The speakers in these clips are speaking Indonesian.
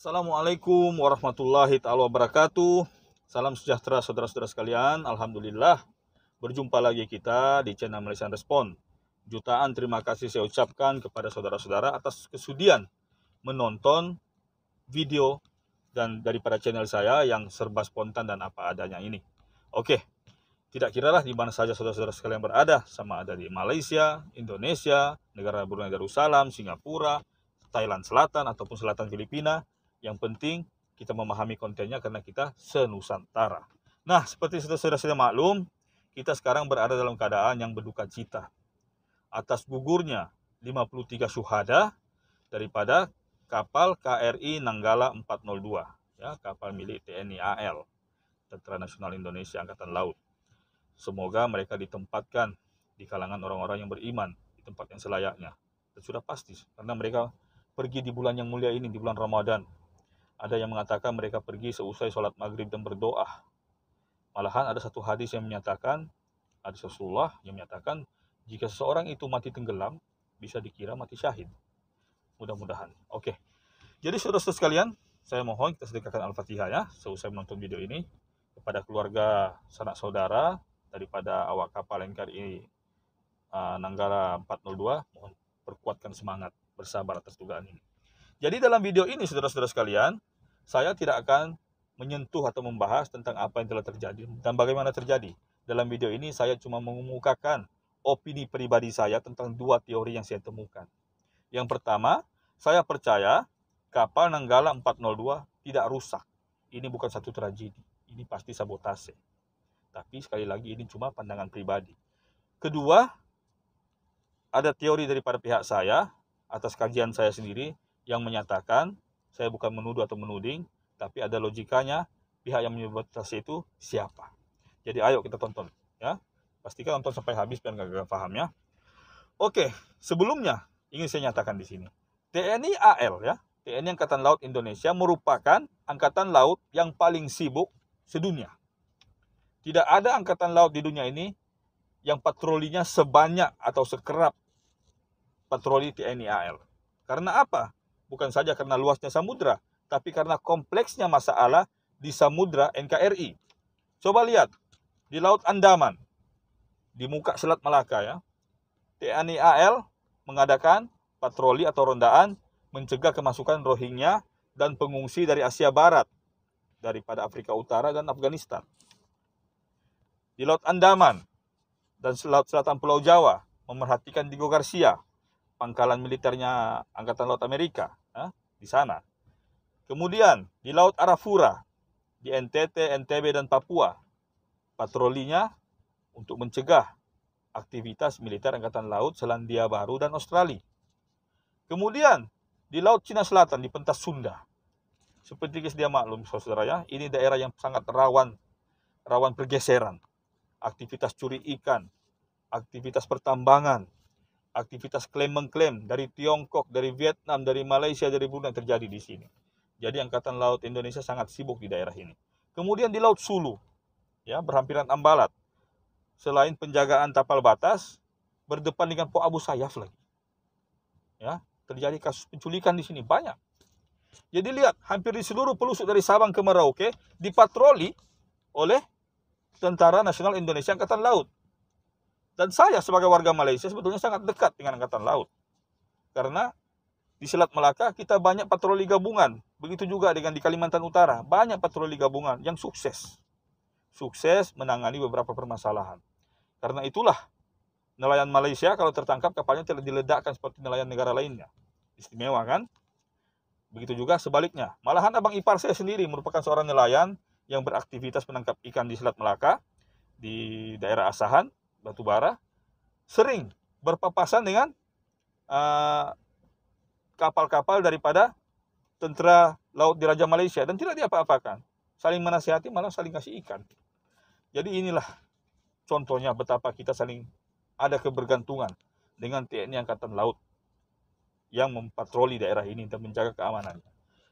Assalamualaikum warahmatullahi taala wabarakatuh. Salam sejahtera saudara-saudara sekalian. Alhamdulillah berjumpa lagi kita di channel Malaysia Respon. Jutaan terima kasih saya ucapkan kepada saudara-saudara atas kesudian menonton video dan daripada channel saya yang serba spontan dan apa adanya ini. Oke, tidak kiralah di mana saja saudara-saudara sekalian berada, sama ada di Malaysia, Indonesia, negara Brunei Darussalam, Singapura, Thailand Selatan ataupun Selatan Filipina, yang penting kita memahami kontennya karena kita senusantara. Nah, seperti sudah sudah maklum, kita sekarang berada dalam keadaan yang berduka cita atas gugurnya 53 syuhada daripada kapal KRI Nanggala 402, ya, kapal milik TNI AL, Tentara Nasional Indonesia Angkatan Laut. Semoga mereka ditempatkan di kalangan orang-orang yang beriman di tempat yang selayaknya. Dan sudah pasti karena mereka pergi di bulan yang mulia ini, di bulan Ramadan, ada yang mengatakan mereka pergi seusai sholat maghrib dan berdoa. Malahan ada satu hadis yang menyatakan, hadis Rasulullah yang menyatakan, jika seseorang itu mati tenggelam, bisa dikira mati syahid. Mudah-mudahan. Oke. Jadi saudara-saudara sekalian, saya mohon kita sedekahkan Al-Fatihah ya, seusai menonton video ini, kepada keluarga sanak saudara, daripada awak kapal ini, uh, Nanggara 402, mohon perkuatkan semangat bersabar atas dugaan ini. Jadi dalam video ini saudara-saudara sekalian, saya tidak akan menyentuh atau membahas tentang apa yang telah terjadi dan bagaimana terjadi. Dalam video ini saya cuma mengemukakan opini pribadi saya tentang dua teori yang saya temukan. Yang pertama, saya percaya kapal Nanggala 402 tidak rusak. Ini bukan satu tragedi, ini pasti sabotase. Tapi sekali lagi ini cuma pandangan pribadi. Kedua, ada teori daripada pihak saya atas kajian saya sendiri yang menyatakan saya bukan menuduh atau menuding, tapi ada logikanya pihak yang membatasi itu siapa. Jadi ayo kita tonton ya. Pastikan tonton sampai habis biar gak paham ya. Oke, sebelumnya ingin saya nyatakan di sini. TNI AL ya, TNI Angkatan Laut Indonesia merupakan angkatan laut yang paling sibuk sedunia. Tidak ada angkatan laut di dunia ini yang patrolinya sebanyak atau sekerap patroli TNI AL. Karena apa? bukan saja karena luasnya samudra, tapi karena kompleksnya masalah di samudra NKRI. Coba lihat di Laut Andaman, di muka Selat Malaka ya. TNI AL mengadakan patroli atau rondaan mencegah kemasukan Rohingya dan pengungsi dari Asia Barat daripada Afrika Utara dan Afghanistan. Di Laut Andaman dan selat Selatan Pulau Jawa memerhatikan Diego Garcia, pangkalan militernya Angkatan Laut Amerika di sana. Kemudian di Laut Arafura, di NTT, NTB, dan Papua, patrolinya untuk mencegah aktivitas militer Angkatan Laut Selandia Baru dan Australia. Kemudian di Laut Cina Selatan, di pentas Sunda. Seperti dia maklum, saudara ya, ini daerah yang sangat rawan rawan pergeseran, aktivitas curi ikan, aktivitas pertambangan, aktivitas klaim mengklaim dari Tiongkok, dari Vietnam, dari Malaysia, dari Brunei terjadi di sini. Jadi Angkatan Laut Indonesia sangat sibuk di daerah ini. Kemudian di Laut Sulu, ya berhampiran Ambalat. Selain penjagaan tapal batas, berdepan dengan Po Abu Sayyaf lagi. Ya, terjadi kasus penculikan di sini banyak. Jadi lihat, hampir di seluruh pelusuk dari Sabang ke Merauke dipatroli oleh Tentara Nasional Indonesia Angkatan Laut. Dan saya sebagai warga Malaysia sebetulnya sangat dekat dengan Angkatan Laut. Karena di Selat Melaka kita banyak patroli gabungan. Begitu juga dengan di Kalimantan Utara, banyak patroli gabungan yang sukses. Sukses menangani beberapa permasalahan. Karena itulah nelayan Malaysia kalau tertangkap kapalnya tidak diledakkan seperti nelayan negara lainnya. Istimewa kan? Begitu juga sebaliknya. Malahan abang ipar saya sendiri merupakan seorang nelayan yang beraktivitas menangkap ikan di Selat Melaka, di daerah Asahan, batu bara sering berpapasan dengan eh, kapal-kapal uh, daripada tentara laut di Raja Malaysia dan tidak diapa-apakan. Saling menasihati malah saling kasih ikan. Jadi inilah contohnya betapa kita saling ada kebergantungan dengan TNI Angkatan Laut yang mempatroli daerah ini dan menjaga keamanannya.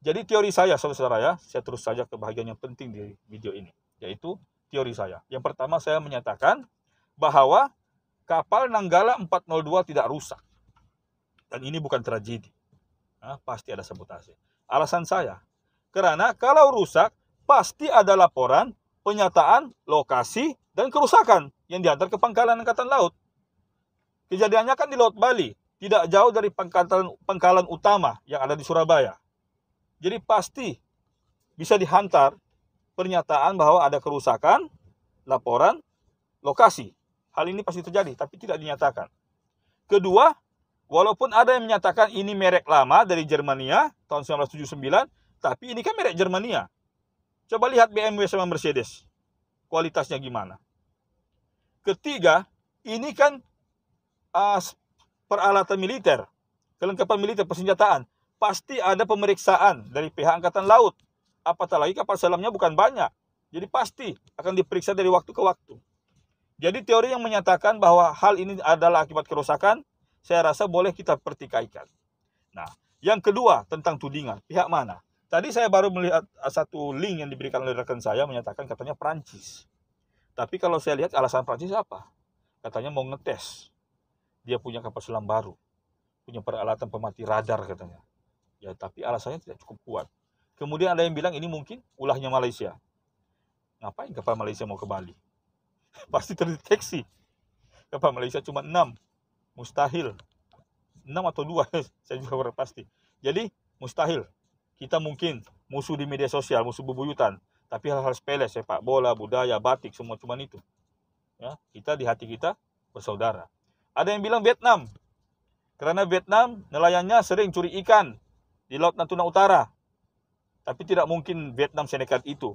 Jadi teori saya saudara ya, saya terus saja ke bagian yang penting di video ini, yaitu teori saya. Yang pertama saya menyatakan bahwa kapal Nanggala 402 tidak rusak. Dan ini bukan tragedi. Nah, pasti ada sabotase. Alasan saya, karena kalau rusak, pasti ada laporan, penyataan, lokasi, dan kerusakan yang diantar ke pangkalan Angkatan Laut. Kejadiannya kan di Laut Bali, tidak jauh dari pangkalan, pangkalan utama yang ada di Surabaya. Jadi pasti bisa dihantar pernyataan bahwa ada kerusakan, laporan, lokasi. Hal ini pasti terjadi, tapi tidak dinyatakan. Kedua, walaupun ada yang menyatakan ini merek lama dari Jermania tahun 1979, tapi ini kan merek Jermania. Coba lihat BMW sama Mercedes. Kualitasnya gimana? Ketiga, ini kan uh, peralatan militer, kelengkapan militer, persenjataan. Pasti ada pemeriksaan dari pihak Angkatan Laut. Apatah lagi kapal selamnya bukan banyak. Jadi pasti akan diperiksa dari waktu ke waktu. Jadi teori yang menyatakan bahwa hal ini adalah akibat kerusakan, saya rasa boleh kita pertikaikan. Nah, yang kedua tentang tudingan, pihak mana? Tadi saya baru melihat eh, satu link yang diberikan oleh rekan saya menyatakan katanya Prancis. Tapi kalau saya lihat alasan Prancis apa? Katanya mau ngetes. Dia punya kapal selam baru. Punya peralatan pemati radar katanya. Ya, tapi alasannya tidak cukup kuat. Kemudian ada yang bilang ini mungkin ulahnya Malaysia. Ngapain kapal Malaysia mau ke Bali? pasti terdeteksi apa Malaysia cuma enam, mustahil enam atau dua, saya juga kurang pasti jadi mustahil kita mungkin musuh di media sosial musuh bebuyutan tapi hal-hal sepele sepak bola budaya batik semua cuma itu ya kita di hati kita bersaudara ada yang bilang Vietnam karena Vietnam nelayannya sering curi ikan di Laut Natuna Utara tapi tidak mungkin Vietnam senekat itu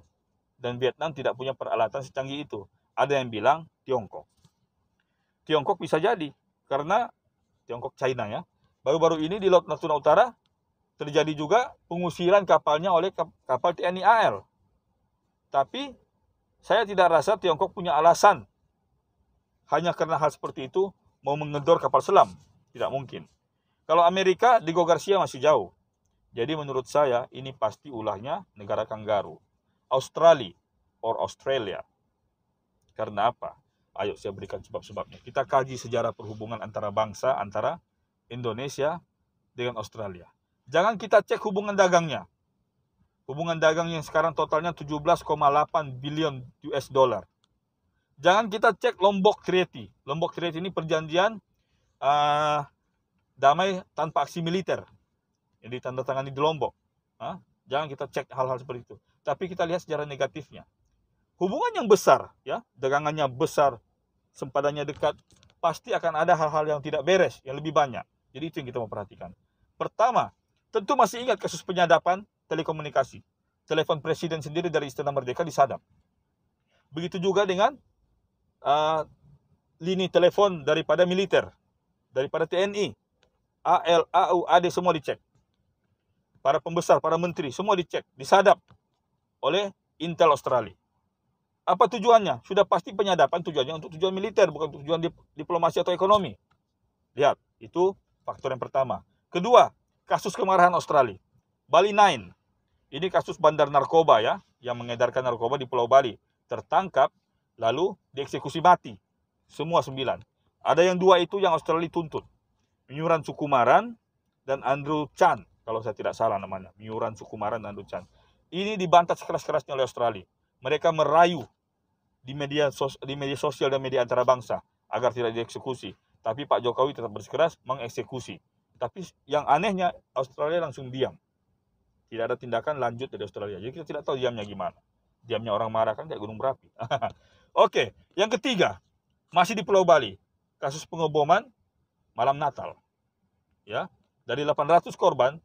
dan Vietnam tidak punya peralatan secanggih itu ada yang bilang Tiongkok. Tiongkok bisa jadi karena Tiongkok China ya. Baru-baru ini di Laut Natuna Utara terjadi juga pengusiran kapalnya oleh kapal TNI AL. Tapi saya tidak rasa Tiongkok punya alasan hanya karena hal seperti itu mau mengedor kapal selam. Tidak mungkin. Kalau Amerika di Garcia masih jauh. Jadi menurut saya ini pasti ulahnya negara Kanggaru, Australia or Australia. Karena apa? Ayo saya berikan sebab-sebabnya. Kita kaji sejarah perhubungan antara bangsa, antara Indonesia dengan Australia. Jangan kita cek hubungan dagangnya. Hubungan dagang yang sekarang totalnya 17,8 billion US dollar. Jangan kita cek Lombok Treaty. Lombok Treaty ini perjanjian uh, damai tanpa aksi militer. Yang ditandatangani di Lombok. Huh? Jangan kita cek hal-hal seperti itu. Tapi kita lihat sejarah negatifnya hubungan yang besar, ya, dagangannya besar, sempadannya dekat, pasti akan ada hal-hal yang tidak beres, yang lebih banyak. Jadi itu yang kita mau perhatikan. Pertama, tentu masih ingat kasus penyadapan telekomunikasi. Telepon presiden sendiri dari Istana Merdeka disadap. Begitu juga dengan uh, lini telepon daripada militer, daripada TNI, AL, AU, AD semua dicek. Para pembesar, para menteri semua dicek, disadap oleh Intel Australia. Apa tujuannya? Sudah pasti penyadapan tujuannya untuk tujuan militer, bukan untuk tujuan diplomasi atau ekonomi. Lihat, itu faktor yang pertama. Kedua, kasus kemarahan Australia. Bali 9. Ini kasus bandar narkoba ya, yang mengedarkan narkoba di Pulau Bali. Tertangkap, lalu dieksekusi mati. Semua sembilan Ada yang dua itu yang Australia tuntut. Miuran Sukumaran dan Andrew Chan. Kalau saya tidak salah namanya. Miuran Sukumaran dan Andrew Chan. Ini dibantah sekeras-kerasnya oleh Australia. Mereka merayu di media sos, di media sosial dan media antara bangsa agar tidak dieksekusi. Tapi Pak Jokowi tetap bersikeras mengeksekusi. Tapi yang anehnya Australia langsung diam. Tidak ada tindakan lanjut dari Australia. Jadi kita tidak tahu diamnya gimana. Diamnya orang marah kan kayak gunung berapi. Oke, yang ketiga masih di Pulau Bali. Kasus pengeboman malam Natal. Ya, dari 800 korban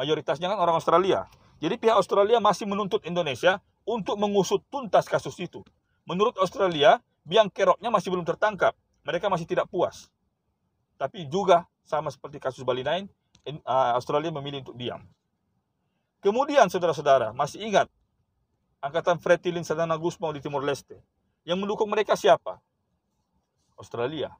mayoritasnya kan orang Australia. Jadi pihak Australia masih menuntut Indonesia untuk mengusut tuntas kasus itu. Menurut Australia, biang keroknya masih belum tertangkap. Mereka masih tidak puas. Tapi juga sama seperti kasus Bali 9, uh, Australia memilih untuk diam. Kemudian saudara-saudara, masih ingat angkatan Fretilin Sadana Gusmao di Timur Leste. Yang mendukung mereka siapa? Australia.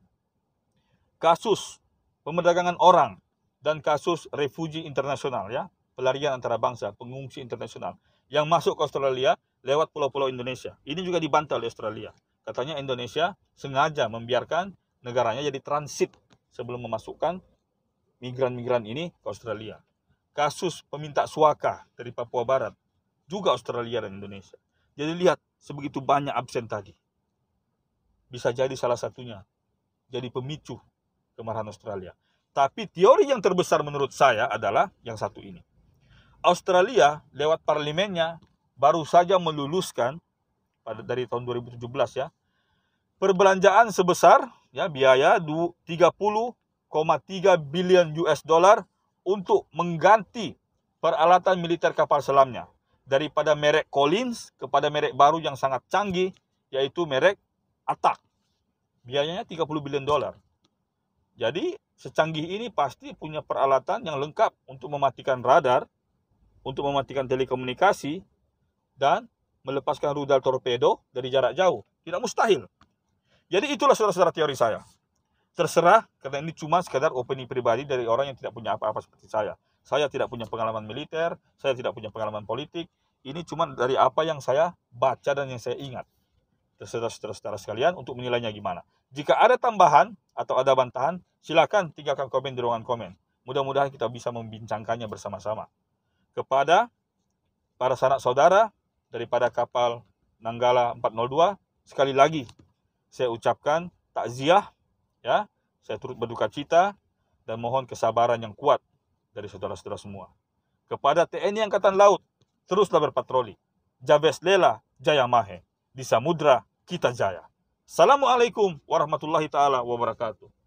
Kasus pemerdagangan orang dan kasus refugi internasional ya, pelarian antara bangsa, pengungsi internasional yang masuk ke Australia lewat pulau-pulau Indonesia. Ini juga dibantah oleh Australia. Katanya Indonesia sengaja membiarkan negaranya jadi transit sebelum memasukkan migran-migran ini ke Australia. Kasus peminta suaka dari Papua Barat juga Australia dan Indonesia. Jadi lihat sebegitu banyak absen tadi. Bisa jadi salah satunya jadi pemicu kemarahan Australia. Tapi teori yang terbesar menurut saya adalah yang satu ini. Australia lewat parlemennya baru saja meluluskan pada hmm. dari tahun 2017 ya. Perbelanjaan sebesar ya biaya 30,3 billion US dollar untuk mengganti peralatan militer kapal selamnya daripada merek Collins kepada merek baru yang sangat canggih yaitu merek Attack. Biayanya 30 billion dollar Jadi secanggih ini pasti punya peralatan yang lengkap untuk mematikan radar, untuk mematikan telekomunikasi, dan melepaskan rudal torpedo dari jarak jauh. Tidak mustahil. Jadi itulah saudara-saudara teori saya. Terserah, karena ini cuma sekadar opini pribadi dari orang yang tidak punya apa-apa seperti saya. Saya tidak punya pengalaman militer, saya tidak punya pengalaman politik. Ini cuma dari apa yang saya baca dan yang saya ingat. Terserah saudara-saudara sekalian untuk menilainya gimana. Jika ada tambahan atau ada bantahan, silakan tinggalkan komen di ruangan komen. Mudah-mudahan kita bisa membincangkannya bersama-sama. Kepada para sanak saudara daripada kapal Nanggala 402 sekali lagi saya ucapkan takziah ya saya turut berduka cita dan mohon kesabaran yang kuat dari saudara-saudara semua kepada TNI Angkatan Laut teruslah berpatroli Jabes Lela Jaya Mahe di Samudra kita jaya Assalamualaikum warahmatullahi taala wabarakatuh